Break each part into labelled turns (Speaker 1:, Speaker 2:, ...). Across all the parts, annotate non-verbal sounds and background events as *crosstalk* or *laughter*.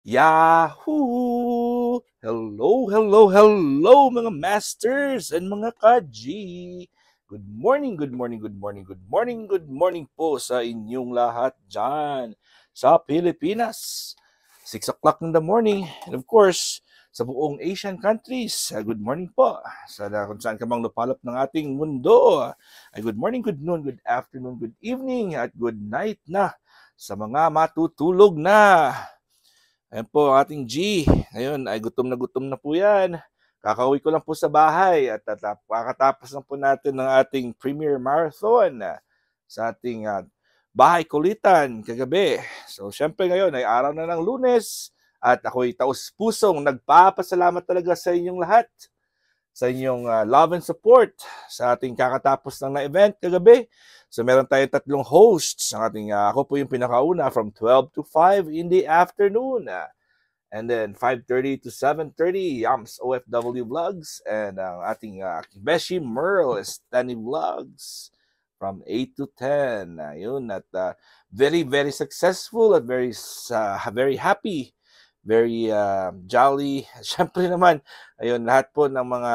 Speaker 1: Yahoo! Hello, hello, hello mga masters and mga ka Good morning, good morning, good morning, good morning, good morning po sa inyong lahat dyan sa Pilipinas. 6 o'clock in the morning and of course, sa buong Asian countries, ah, good morning po sa kung saan ka mang lupalop ng ating mundo. Ah, good morning, good noon, good afternoon, good evening at good night na sa mga matutulog na Ayan po ang ating G. Ngayon ay gutom na gutom na po yan. Kakauwi ko lang po sa bahay at, at, at kakatapos lang po natin ng ating Premier Marathon sa ating uh, bahay kulitan kagabi. So syempre ngayon ay araw na ng lunes at ako'y taus-pusong nagpapasalamat talaga sa inyong lahat sa inyong uh, love and support sa ating kakatapos ng na event kagabi. So meron tayong tatlong hosts. Ang ating, uh, ako po yung pinakauna from 12 to 5 in the afternoon. Uh, and then 5.30 to 7.30, Yams OFW Vlogs. And ang uh, ating uh, Beshi Merle Stanley Vlogs from 8 to 10. Ayun, at uh, very, very successful at very, uh, very happy very uh, jolly. *laughs* Siyempre naman, ayun, lahat po ng mga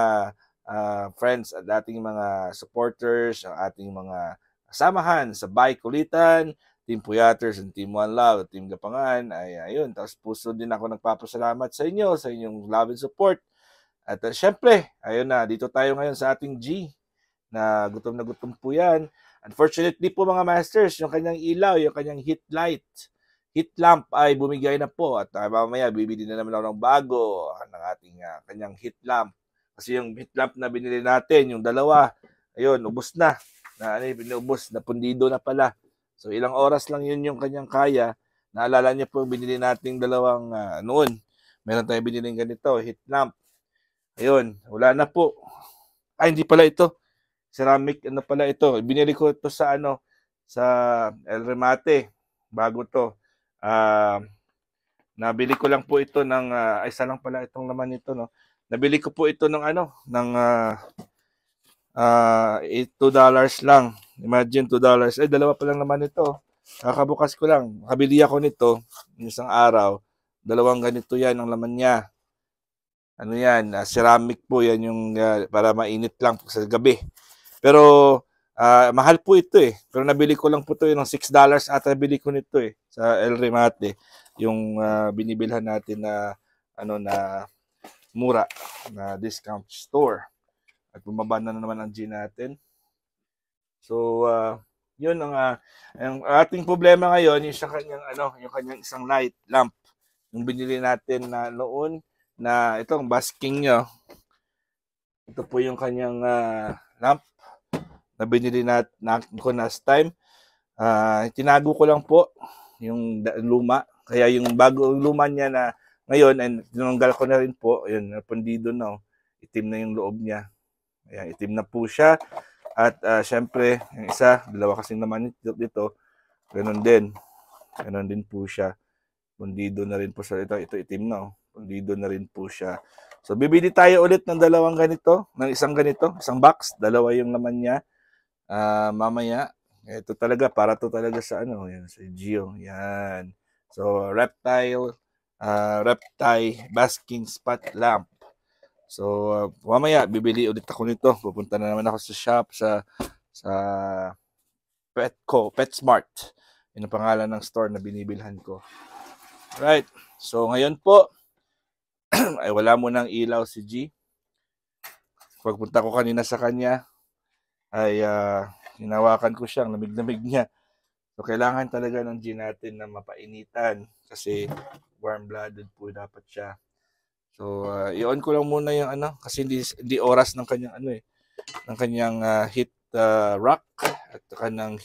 Speaker 1: uh, friends at ating mga supporters, ang ating mga samahan sa Bike Kulitan, Team Puyaters and Team One Love, Team Gapangan, ay ayun. Tapos puso din ako nagpapasalamat sa inyo, sa inyong love and support. At uh, ah, syempre, ayun na, dito tayo ngayon sa ating G, na gutom na gutom po yan. Unfortunately po mga masters, yung kanyang ilaw, yung kanyang heat light, heat lamp ay bumigay na po at uh, mamaya bibili na naman ako ng bago ah, ng ating uh, kanyang heat lamp. Kasi yung heat lamp na binili natin, yung dalawa, ayun, ubos na. Na ano, eh, binubos, napundido na pala. So ilang oras lang yun yung kanyang kaya. Naalala niyo po, binili natin dalawang uh, noon. Meron tayong biniling ganito, heat lamp. Ayun, wala na po. Ay, hindi pala ito. Ceramic, ano pala ito. Binili ko ito sa ano, sa El Remate. Bago to Uh, nabili ko lang po ito ng uh, isa lang pala itong laman ito no. Nabili ko po ito ng ano ng uh, uh, 2 dollars lang. Imagine 2 dollars. Eh dalawa pa lang naman ito. Kakabukas ko lang. Kabili ako nito isang araw. Dalawang ganito 'yan ang laman niya. Ano 'yan? Uh, ceramic po 'yan yung uh, para mainit lang sa gabi. Pero Uh, mahal po ito eh. Pero nabili ko lang po ito eh, ng $6 at nabili ko nito eh sa El Remate. Eh. Yung uh, binibilhan natin na ano na mura na discount store. At bumaba na naman ang G natin. So, uh, yun ang, uh, ang ating problema ngayon, yung sa kanyang, ano, yung kanyang isang light lamp. Yung binili natin na noon, na itong basking nyo. Ito po yung kanyang uh, lamp na binili na, na ko last time. Uh, ah, tinago ko lang po yung luma. Kaya yung bagong luma niya na ngayon, and tinanggal ko na rin po. Ayun, napundido na. Oh. Itim na yung loob niya. Ayan, itim na po siya. At uh, syempre, yung isa, dalawa kasing naman dito, dito. Ganun din. Ganun din po siya. Pundido na rin po siya. Ito, ito itim na. Oh. Pundido na rin po siya. So, bibili tayo ulit ng dalawang ganito, ng isang ganito, isang box, dalawa yung naman niya uh, mamaya. Ito talaga, para to talaga sa ano, yan, sa Geo. Yan. So, reptile, uh, reptile basking spot lamp. So, uh, mamaya, bibili ulit ako nito. Pupunta na naman ako sa shop, sa, sa Petco, PetSmart. Yun ang pangalan ng store na binibilhan ko. Right. So, ngayon po, *clears throat* ay wala mo ng ilaw si G. Pagpunta ko kanina sa kanya, ay uh, hinawakan ko siyang lamig-lamig niya. So, kailangan talaga ng gin natin na mapainitan kasi warm-blooded po dapat siya. So, uh, i-on ko lang muna yung ano kasi hindi, hindi oras ng kanyang ano eh, ng kanyang uh, heat uh, rack at kanang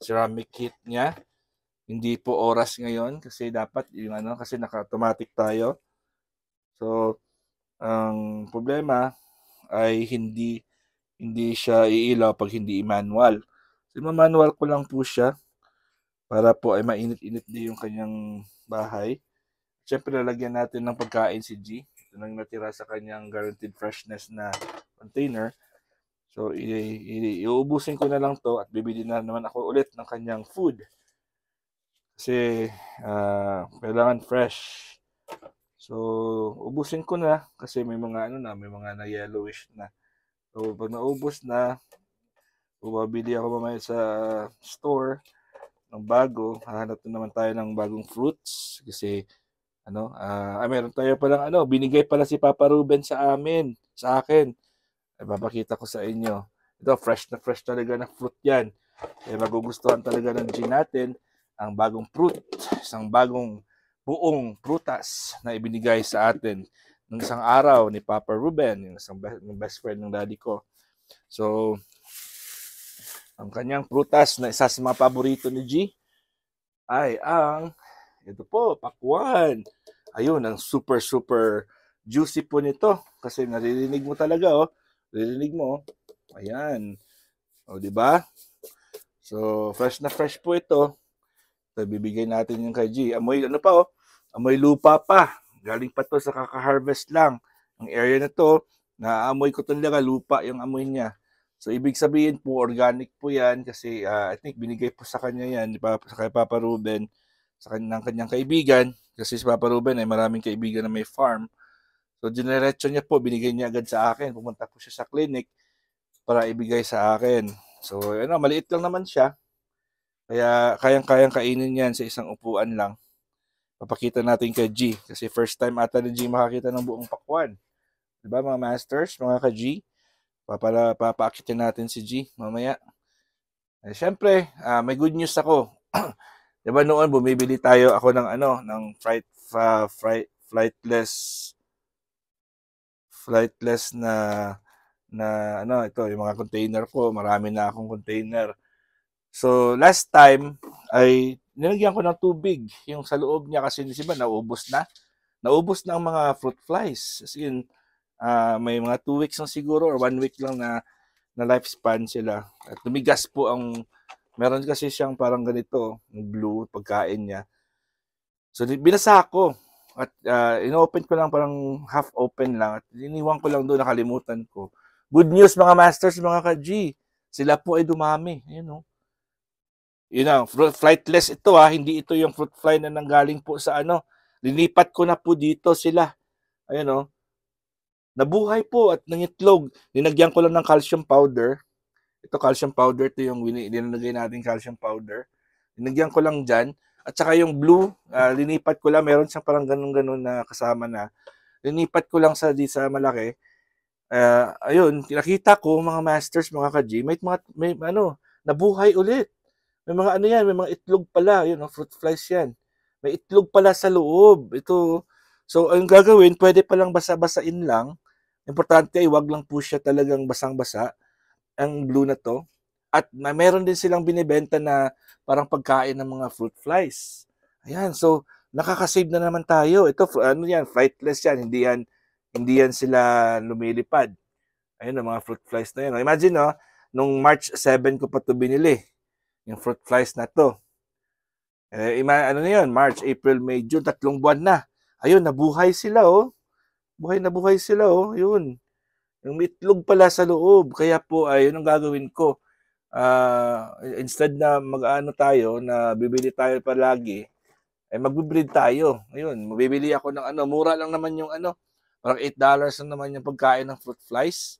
Speaker 1: ceramic heat niya. Hindi po oras ngayon kasi dapat yung ano kasi naka-automatic tayo. So, ang problema ay hindi hindi siya iilaw pag hindi i-manual. So, manual ko lang po siya para po ay mainit-init din yung kanyang bahay. Siyempre, lalagyan natin ng pagkain si G. Ito lang natira sa kanyang guaranteed freshness na container. So, iuubusin ko na lang to at bibili na naman ako ulit ng kanyang food. Kasi, uh, kailangan fresh. So, ubusin ko na kasi may mga ano na, may mga na yellowish na. So, pag naubos na, bumabili ako mamaya sa store ng bago. Hahanap na naman tayo ng bagong fruits kasi ano, uh, ah, meron tayo pa lang ano, binigay pala si Papa Ruben sa amin, sa akin. Ay, papakita ko sa inyo. Ito, fresh na fresh talaga na fruit yan. Kaya eh, magugustuhan talaga ng gin natin ang bagong fruit, isang bagong buong prutas na ibinigay sa atin nung isang araw ni Papa Ruben, yung isang best, yung best friend ng daddy ko. So, ang kanyang prutas na isa sa mga paborito ni G ay ang, ito po, pakwan. Ayun, ang super, super juicy po nito. Kasi naririnig mo talaga, oh. Naririnig mo, oh. Ayan. O, oh, di ba? So, fresh na fresh po ito. So, bibigay natin yung kay G. Amoy, ano pa, oh. Amoy lupa pa. Galing pa to sa kakaharvest lang. Ang area na to, naamoy ko talaga lupa yung amoy niya. So ibig sabihin po organic po 'yan kasi uh, I think binigay po sa kanya 'yan di ba, sa kay Papa Ruben sa kanyang kanyang kaibigan kasi si Papa Ruben ay maraming kaibigan na may farm. So dinerecho niya po binigay niya agad sa akin. Pumunta po siya sa clinic para ibigay sa akin. So ano, maliit lang naman siya. Kaya kayang-kayang kainin 'yan sa isang upuan lang. Papakita natin kay G. Kasi first time ata ni G makakita ng buong pakwan. Diba mga masters, mga ka-G? Papala, papaakitin natin si G mamaya. Eh, Siyempre, uh, ah, may good news ako. *clears throat* diba noon, bumibili tayo ako ng ano, ng flight, uh, flight, flightless flightless na na ano ito yung mga container ko marami na akong container so last time ay nilagyan ko ng tubig yung sa loob niya kasi di ba naubos na. Naubos na ang mga fruit flies. As in, uh, may mga 2 weeks lang siguro or 1 week lang na na lifespan sila. At tumigas po ang meron kasi siyang parang ganito, blue pagkain niya. So binasa ko at uh, ah, inopen ko lang parang half open lang at iniwan ko lang doon nakalimutan ko. Good news mga masters, mga ka-G. Sila po ay dumami, you oh. know. Yun ang flightless ito ha, hindi ito yung fruit fly na nanggaling po sa ano. Linipat ko na po dito sila. Ayun oh. Nabuhay po at nangitlog. Ninagyan ko lang ng calcium powder. Ito calcium powder, ito yung dinanagay natin calcium powder. Ninagyan ko lang dyan. At saka yung blue, uh, linipat ko lang. Meron siyang parang ganun-ganun na kasama na. Linipat ko lang sa, di, sa malaki. Uh, ayun, nakita ko mga masters, mga ka-G, may, mga, may ano, nabuhay ulit. May mga ano yan, may mga itlog pala, yun, oh, fruit flies yan. May itlog pala sa loob. Ito, so ang gagawin, pwede palang basa-basain lang. Importante ay wag lang po siya talagang basang-basa, ang blue na to. At may meron din silang binibenta na parang pagkain ng mga fruit flies. Ayan, so nakakasave na naman tayo. Ito, ano yan, flightless yan. Hindi yan, hindi yan sila lumilipad. Ayun, ang mga fruit flies na yan. Imagine, no, nung March 7 ko pa to binili yung fruit flies na to. Eh, ima, ano na yun? March, April, May, June, tatlong buwan na. Ayun, nabuhay sila oh. Buhay na buhay sila oh. Yun. Yung mitlog pala sa loob. Kaya po, ayun ang gagawin ko. Uh, instead na mag-ano tayo, na bibili tayo palagi, ay eh, magbe-breed tayo. Ayun, mabibili ako ng ano, mura lang naman yung ano, parang 8 dollars na naman yung pagkain ng fruit flies.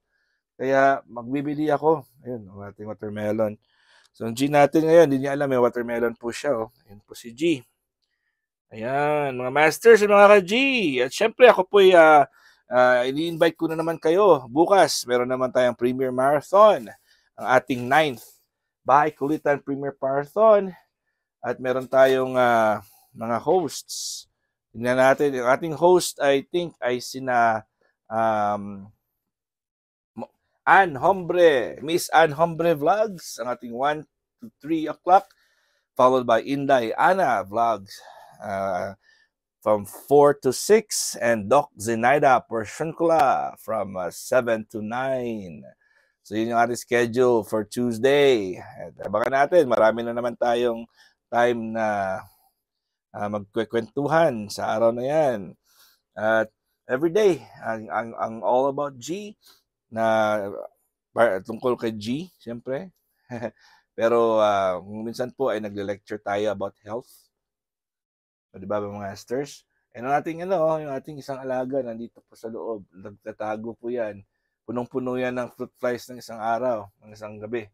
Speaker 1: Kaya magbibili ako. Ayun, ang ating watermelon. So, ang G natin ngayon, hindi niya alam, may watermelon po siya. Oh. Ayan po si G. Ayan, mga masters at mga ka-G. At syempre, ako po ay uh, uh, ah, ini-invite ko na naman kayo. Bukas, meron naman tayong Premier Marathon. Ang ating 9th Bahay Kulitan Premier Marathon. At meron tayong uh, mga hosts. Tingnan natin, ang ating host, I think, ay sina um, Ann Hombre, Miss Ann Hombre Vlogs, ang ating 1 to 3 o'clock, followed by Inday Ana Vlogs uh, from 4 to 6, and Doc Zenaida Pershunkula from uh, 7 to 9. So yun yung ating schedule for Tuesday. At abangan natin, marami na naman tayong time na uh, magkwekwentuhan sa araw na yan. At uh, every day, ang, ang, ang All About G na tungkol kay G, siyempre. *laughs* Pero uh, minsan po ay nagle-lecture tayo about health. So, di ba mga masters? And ang ating, ano, yung ating isang alaga nandito po sa loob. Nagtatago po yan. Punong-puno yan ng fruit flies ng isang araw, ng isang gabi.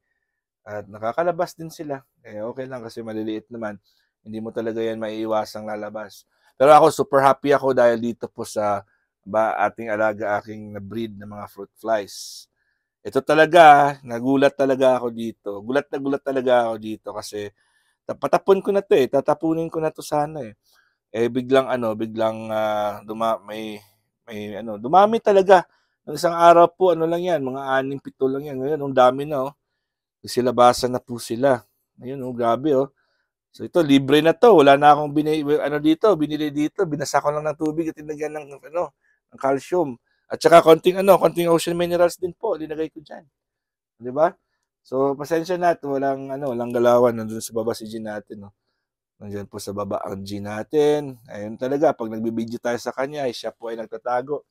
Speaker 1: At nakakalabas din sila. Eh, okay lang kasi maliliit naman. Hindi mo talaga yan maiiwasang lalabas. Pero ako, super happy ako dahil dito po sa ba ating alaga aking na breed ng mga fruit flies. Ito talaga, nagulat talaga ako dito. Gulat na gulat talaga ako dito kasi patapon ko na 'to eh. Tatapunin ko na 'to sana eh. Eh biglang ano, biglang uh, duma may may ano, dumami talaga. Ng isang araw po ano lang 'yan, mga aning pito lang 'yan. Ngayon ang dami na oh. Silabasan na po sila. Ngayon oh, grabe oh. So ito, libre na to. Wala na akong binili, ano dito, binili dito. Binasa ko lang ng tubig at tinagyan ng ano, ang calcium. At saka konting ano, konting ocean minerals din po, linagay ko diyan. 'Di ba? So, pasensya na to, walang ano, walang galawan nandoon sa baba si Jean natin, no. Nandiyan po sa baba ang Jean natin. Ayun talaga, pag nagbibideo tayo sa kanya, ay eh, siya po ay nagtatago.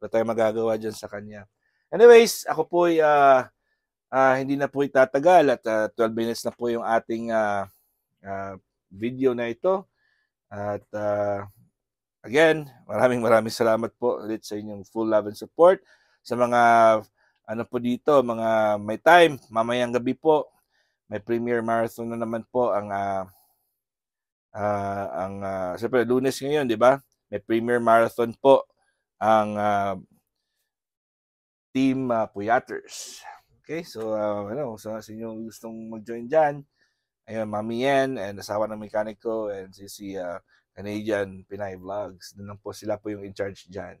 Speaker 1: Wala tayo magagawa diyan sa kanya. Anyways, ako po ay uh, uh, ah, hindi na po itatagal at uh, ah, 12 minutes na po yung ating uh, uh, video na ito. At uh, again, maraming maraming salamat po ulit sa inyong full love and support. Sa mga, ano po dito, mga may time, mamayang gabi po, may premier marathon na naman po ang, uh, uh, ang uh, siyempre, lunes ngayon, di ba? May premier marathon po ang uh, team uh, Puyaters. Okay, so uh, ano, so, sa inyong gustong mag-join dyan, ayun, Mami Yen, and asawa ng mekaniko, and si, si uh, Canadian Pinay Vlogs. Doon lang po sila po yung in charge dyan.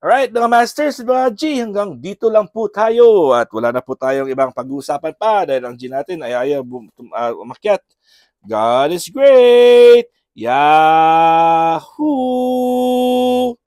Speaker 1: Alright, mga masters, mga G, hanggang dito lang po tayo at wala na po tayong ibang pag-uusapan pa dahil ang G natin ay ayaw uh, umakyat. God is great! Yahoo!